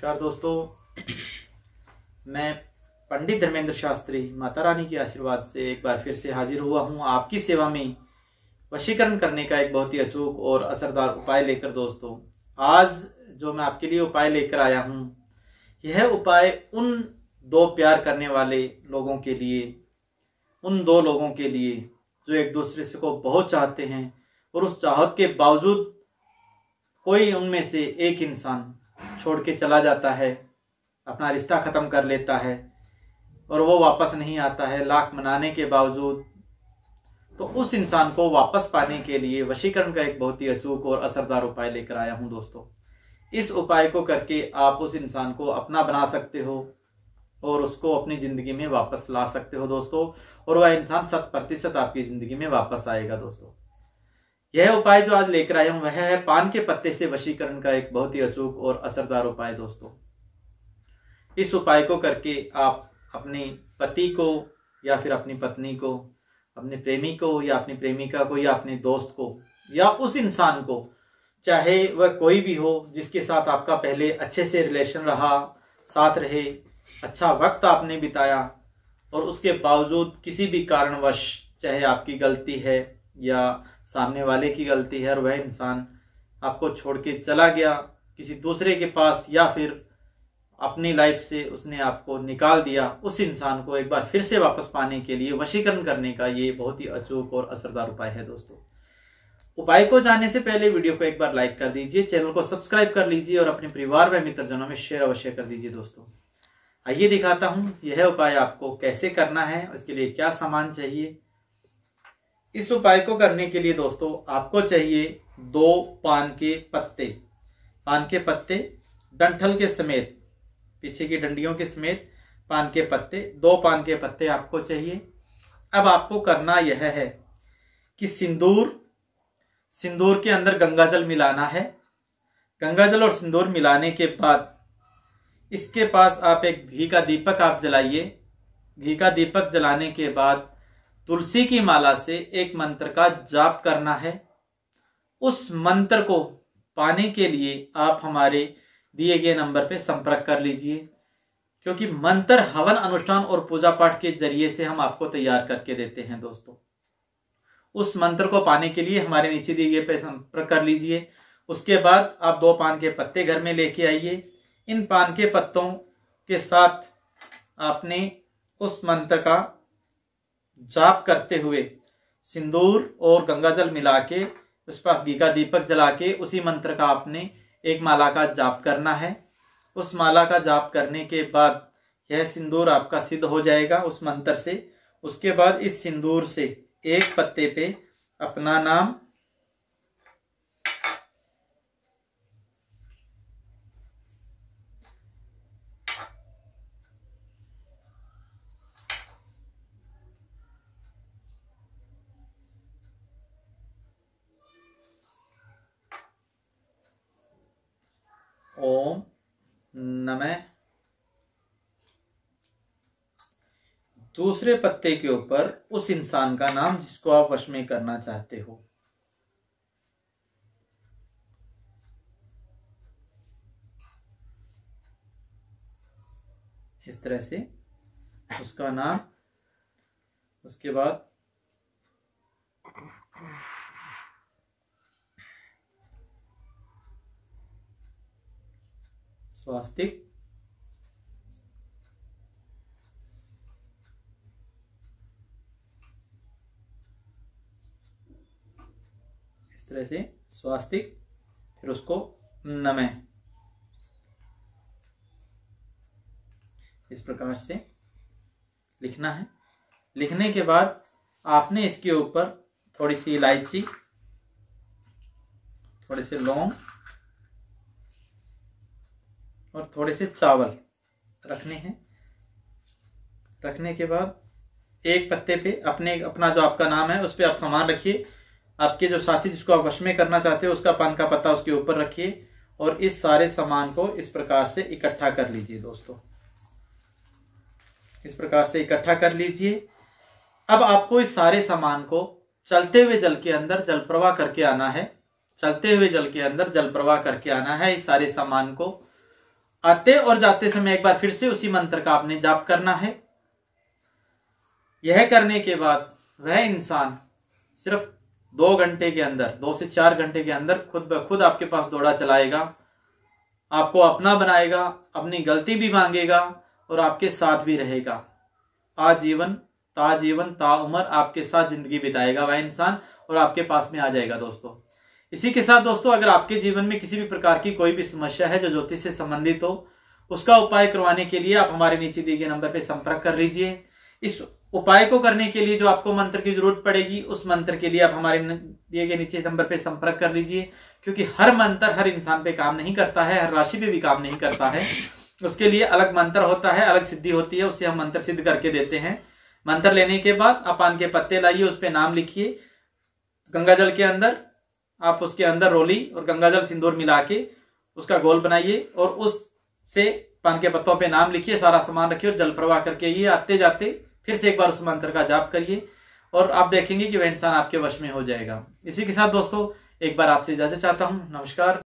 नमस्कार दोस्तों मैं पंडित धर्मेंद्र शास्त्री माता रानी के आशीर्वाद से एक बार फिर से हाजिर हुआ हूँ आपकी सेवा में वशीकरण करने का एक बहुत ही अचूक और असरदार उपाय लेकर दोस्तों आज जो मैं आपके लिए उपाय लेकर आया हूँ यह उपाय उन दो प्यार करने वाले लोगों के लिए उन दो लोगों के लिए जो एक दूसरे से को बहुत चाहते हैं और उस चाहत के बावजूद कोई उनमें से एक इंसान छोड़ के चला जाता है अपना रिश्ता ख़त्म कर लेता है और वो वापस नहीं आता है लाख मनाने के बावजूद तो उस इंसान को वापस पाने के लिए वशीकरण का एक बहुत ही अचूक और असरदार उपाय लेकर आया हूं दोस्तों इस उपाय को करके आप उस इंसान को अपना बना सकते हो और उसको अपनी ज़िंदगी में वापस ला सकते हो दोस्तों और वह इंसान शत प्रतिशत आपकी ज़िंदगी में वापस आएगा दोस्तों यह उपाय जो आज लेकर आया हूं वह है पान के पत्ते से वशीकरण का एक बहुत ही अचूक और असरदार उपाय दोस्तों इस उपाय को करके आप अपने पति को या फिर अपनी पत्नी को अपने प्रेमी को या अपनी प्रेमिका को या अपने दोस्त को या उस इंसान को चाहे वह कोई भी हो जिसके साथ आपका पहले अच्छे से रिलेशन रहा साथ रहे अच्छा वक्त आपने बिताया और उसके बावजूद किसी भी कारणवश चाहे आपकी गलती है या सामने वाले की गलती है और वह इंसान आपको छोड़ के चला गया किसी दूसरे के पास या फिर अपनी लाइफ से उसने आपको निकाल दिया उस इंसान को एक बार फिर से वापस पाने के लिए वशीकरण करने का ये बहुत ही अचूक और असरदार उपाय है दोस्तों उपाय को जाने से पहले वीडियो को एक बार लाइक कर दीजिए चैनल को सब्सक्राइब कर लीजिए और अपने परिवार व मित्रजनों में शेयर अवश्य कर दीजिए दोस्तों आइए दिखाता हूं यह उपाय आपको कैसे करना है उसके लिए क्या सामान चाहिए इस उपाय को करने के लिए दोस्तों आपको चाहिए दो पान के पत्ते पान के पत्ते डंठल के समेत पीछे की डंडियों के समेत पान के पत्ते दो पान के पत्ते आपको चाहिए अब आपको करना यह है कि सिंदूर सिंदूर के अंदर गंगाजल मिलाना है गंगाजल और सिंदूर मिलाने के बाद इसके पास आप एक घी का दीपक आप जलाइए घी का दीपक जलाने के बाद तुलसी की माला से एक मंत्र का जाप करना है उस मंत्र को पाने के लिए आप हमारे दिए गए नंबर पर संपर्क कर लीजिए क्योंकि मंत्र हवन अनुष्ठान और पूजा पाठ के जरिए से हम आपको तैयार करके देते हैं दोस्तों उस मंत्र को पाने के लिए हमारे नीचे दिए गए पे संपर्क कर लीजिए उसके बाद आप दो पान के पत्ते घर में लेके आइए इन पान के पत्तों के साथ आपने उस मंत्र का जाप करते हुए सिंदूर और गंगा जल मिला के उस पास घी दीपक जला के उसी मंत्र का आपने एक माला का जाप करना है उस माला का जाप करने के बाद यह सिंदूर आपका सिद्ध हो जाएगा उस मंत्र से उसके बाद इस सिंदूर से एक पत्ते पे अपना नाम ओम नमः दूसरे पत्ते के ऊपर उस इंसान का नाम जिसको आप वश में करना चाहते हो इस तरह से उसका नाम उसके बाद स्वास्तिक इस तरह से स्वास्तिक फिर उसको नमे इस प्रकार से लिखना है लिखने के बाद आपने इसके ऊपर थोड़ी सी इलायची थोड़े से लौंग और थोड़े से चावल रखने हैं रखने के बाद एक पत्ते पे अपने अपना जो आपका नाम है उस पर आप सामान रखिए आपके जो साथी जिसको आप वश में करना चाहते हो उसका पान का पत्ता उसके ऊपर रखिए और इस सारे सामान को इस प्रकार से इकट्ठा कर लीजिए दोस्तों इस प्रकार से इकट्ठा कर लीजिए अब आपको इस सारे सामान को चलते हुए जल के अंदर जल प्रवाह करके आना है चलते हुए जल के अंदर जल प्रवाह करके आना है इस सारे सामान को आते और जाते समय एक बार फिर से उसी मंत्र का आपने जाप करना है यह करने के बाद वह इंसान सिर्फ दो घंटे के अंदर दो से चार घंटे के अंदर खुद ब खुद आपके पास दौड़ा चलाएगा आपको अपना बनाएगा अपनी गलती भी मांगेगा और आपके साथ भी रहेगा आजीवन ताजीवन ता उम्र आपके साथ जिंदगी बिताएगा वह इंसान और आपके पास में आ जाएगा दोस्तों इसी के साथ दोस्तों अगर आपके जीवन में किसी भी प्रकार की कोई भी समस्या है जो ज्योतिष से संबंधित हो उसका उपाय करवाने के लिए आप हमारे नीचे दिए गए नंबर पर संपर्क कर लीजिए इस उपाय को करने के लिए जो आपको मंत्र की जरूरत पड़ेगी उस मंत्र के लिए आप हमारे दिए गए नीचे नंबर पर संपर्क कर लीजिए क्योंकि हर मंत्र हर इंसान पे काम नहीं करता है हर राशि पे भी काम नहीं करता है उसके लिए अलग मंत्र होता है अलग सिद्धि होती है उसे हम मंत्र सिद्ध करके देते हैं मंत्र लेने के बाद आप आन के पत्ते लाइए उस पर नाम लिखिए गंगा जल के अंदर आप उसके अंदर रोली और गंगाजल सिंदूर मिला के उसका गोल बनाइए और उससे पान के पत्तों पे नाम लिखिए सारा सामान रखिए और जल प्रवाह करके ये आते जाते फिर से एक बार उस मंत्र का जाप करिए और आप देखेंगे कि वह इंसान आपके वश में हो जाएगा इसी के साथ दोस्तों एक बार आपसे इजाजत चाहता हूँ नमस्कार